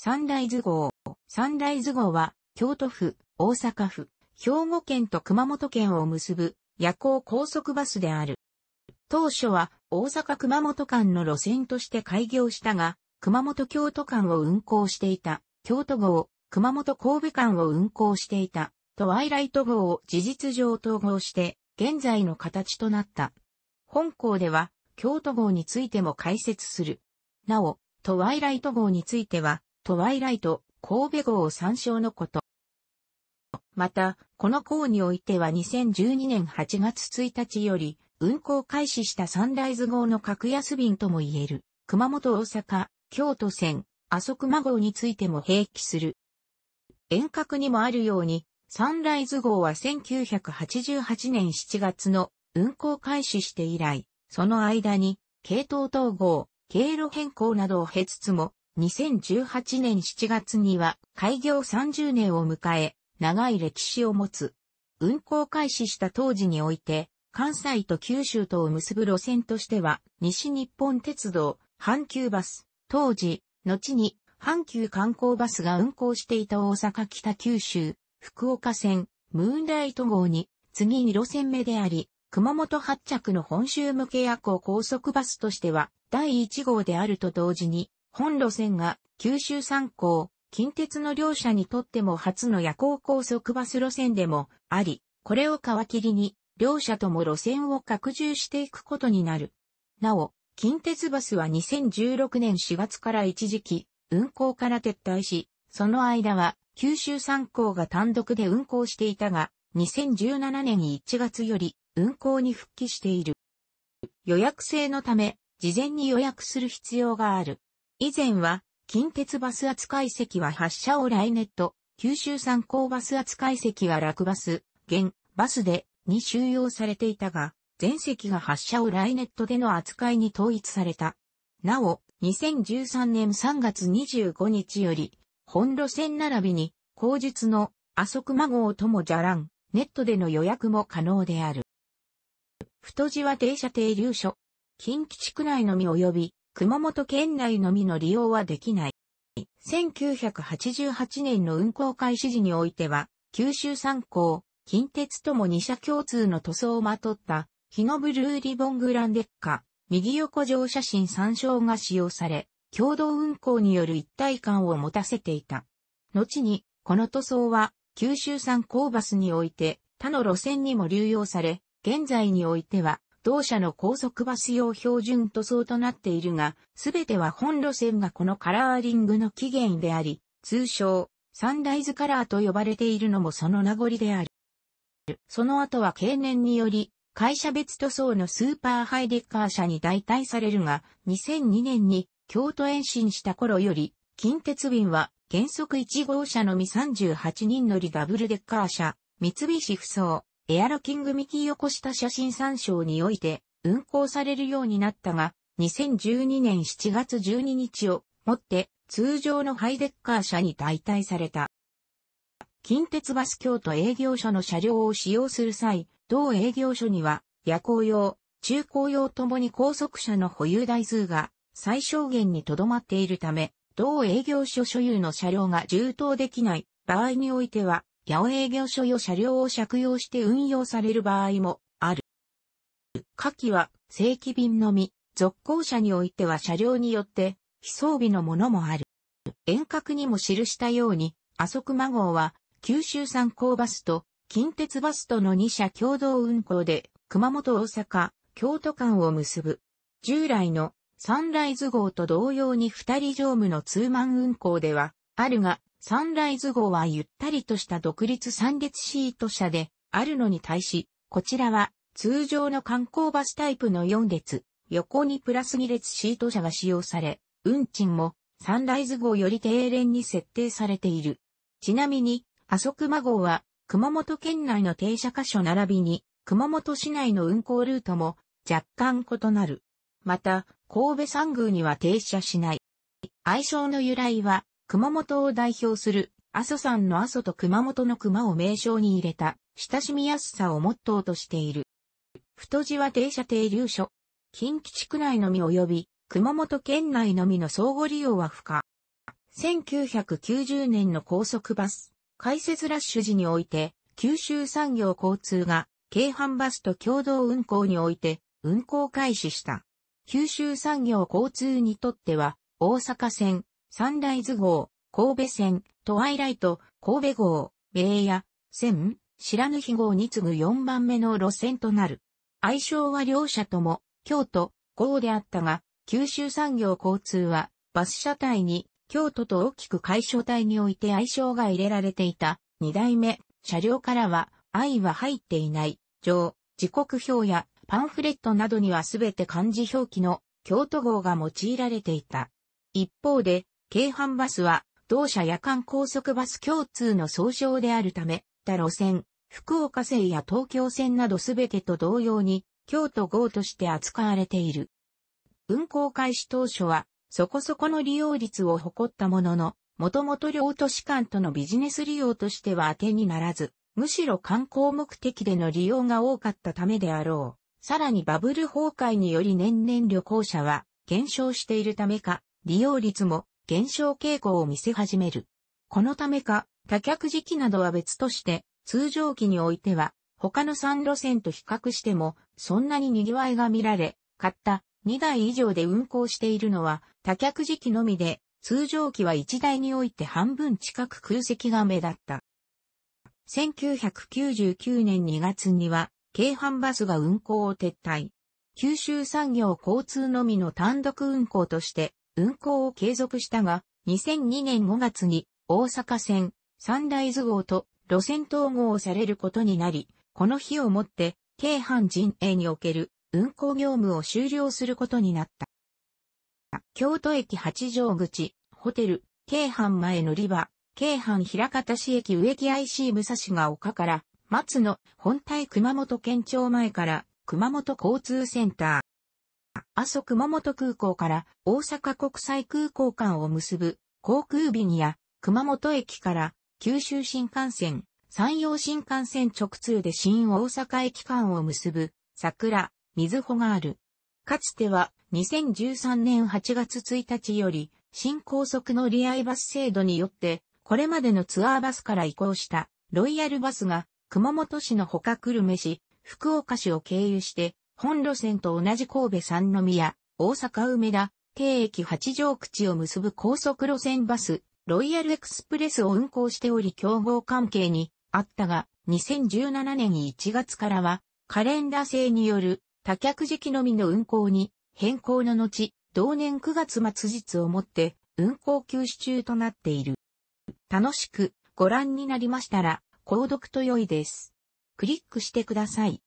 サンライズ号。サンライズ号は、京都府、大阪府、兵庫県と熊本県を結ぶ夜行高速バスである。当初は大阪熊本間の路線として開業したが、熊本京都間を運行していた京都号、熊本神戸間を運行していたトワイライト号を事実上統合して現在の形となった。本校では京都号についても解説する。なお、トワイライト号についてはトワイライト、神戸号参照のこと。また、この項においては2012年8月1日より、運行開始したサンライズ号の格安便とも言える、熊本大阪、京都線、阿蘇熊号についても併記する。遠隔にもあるように、サンライズ号は1988年7月の運行開始して以来、その間に、系統統合、経路変更などを経つつも、2018年7月には開業30年を迎え、長い歴史を持つ。運行開始した当時において、関西と九州とを結ぶ路線としては、西日本鉄道、阪急バス、当時、後に阪急観光バスが運行していた大阪北九州、福岡線、ムーンライト号に、次に路線目であり、熊本発着の本州向け夜行高速バスとしては、第1号であると同時に、本路線が九州三高、近鉄の両社にとっても初の夜行高速バス路線でもあり、これを皮切りに、両社とも路線を拡充していくことになる。なお、近鉄バスは2016年4月から一時期、運行から撤退し、その間は九州三高が単独で運行していたが、2017年1月より運行に復帰している。予約制のため、事前に予約する必要がある。以前は、近鉄バス扱い席は発車をライネット、九州参考バス扱い席は落バス、現、バスで、に収容されていたが、全席が発車をライネットでの扱いに統一された。なお、2013年3月25日より、本路線並びに、後日の、阿蘇熊号ともじゃらん、ネットでの予約も可能である。太字は停車停留所。近畿地区内のみ及び、熊本県内のみの利用はできない。1988年の運行開始時においては、九州三高、近鉄とも2社共通の塗装をまとった、日のブルーリボングランデッカ、右横乗車新参照が使用され、共同運行による一体感を持たせていた。後に、この塗装は、九州産高バスにおいて、他の路線にも流用され、現在においては、同社の高速バス用標準塗装となっているが、すべては本路線がこのカラーリングの起源であり、通称、サンライズカラーと呼ばれているのもその名残である。その後は経年により、会社別塗装のスーパーハイデッカー社に代替されるが、2002年に京都延伸した頃より、近鉄便は原則1号車のみ38人乗りダブルデッカー車、三菱不走、エアロキングミキヨコした写真参照において運行されるようになったが、2012年7月12日をもって通常のハイデッカー車に代替された。近鉄バス京都営業所の車両を使用する際、同営業所には夜行用、中高用ともに高速車の保有台数が最小限にとどまっているため、同営業所所有の車両が充当できない場合においては、八尾営業所用車両を借用して運用される場合もある。下記は正規便のみ、続行車においては車両によって非装備のものもある。遠隔にも記したように、阿蘇熊号は九州産高バスと近鉄バスとの2社共同運行で熊本大阪、京都間を結ぶ。従来のサンライズ号と同様に二人乗務のツーマン運行ではあるが、サンライズ号はゆったりとした独立3列シート車であるのに対し、こちらは通常の観光バスタイプの4列、横にプラス2列シート車が使用され、運賃もサンライズ号より低廉に設定されている。ちなみに、阿蘇熊号は熊本県内の停車箇所並びに熊本市内の運行ルートも若干異なる。また、神戸山宮には停車しない。愛称の由来は、熊本を代表する、阿蘇山の阿蘇と熊本の熊を名称に入れた、親しみやすさをモットーとしている。太字は停車停留所。近畿地区内のみ及び、熊本県内のみの相互利用は不可。1990年の高速バス、開設ラッシュ時において、九州産業交通が、京阪バスと共同運行において、運行開始した。九州産業交通にとっては、大阪線、サンライズ号、神戸線、トワイライト、神戸号、名屋、線、白ぬ日号に次ぐ4番目の路線となる。愛称は両社とも、京都、号であったが、九州産業交通は、バス車体に、京都と大きく解消体において愛称が入れられていた、二代目、車両からは、愛は入っていない、上、時刻表や、パンフレットなどにはすべて漢字表記の、京都号が用いられていた。一方で、京阪バスは、同社夜間高速バス共通の総称であるため、他路線、福岡線や東京線などすべてと同様に、京都号として扱われている。運行開始当初は、そこそこの利用率を誇ったものの、もともと両都市間とのビジネス利用としては当てにならず、むしろ観光目的での利用が多かったためであろう。さらにバブル崩壊により年々旅行者は減少しているためか、利用率も減少傾向を見せ始める。このためか、多脚時期などは別として、通常期においては、他の3路線と比較しても、そんなに賑わいが見られ、買った2台以上で運行しているのは、多脚時期のみで、通常期は1台において半分近く空席が目立った。1999年2月には、京阪バスが運行を撤退。九州産業交通のみの単独運行として、運行を継続したが、2002年5月に大阪線サンライズ号と路線統合されることになり、この日をもって京阪陣営における運行業務を終了することになった。京都駅八条口、ホテル、京阪前乗り場、京阪平方市駅植木 IC 武蔵が丘から、松野、本体熊本県庁前から、熊本交通センター。阿蘇熊本空港から大阪国際空港間を結ぶ航空便や熊本駅から九州新幹線、山陽新幹線直通で新大阪駅間を結ぶ桜、水穂がある。かつては2013年8月1日より新高速のリアイバス制度によってこれまでのツアーバスから移行したロイヤルバスが熊本市の他久留米市、福岡市を経由して本路線と同じ神戸三宮、大阪梅田、京駅八条口を結ぶ高速路線バス、ロイヤルエクスプレスを運行しており競合関係にあったが、2017年1月からは、カレンダー制による多客時期のみの運行に変更の後、同年9月末日をもって運行休止中となっている。楽しくご覧になりましたら、購読と良いです。クリックしてください。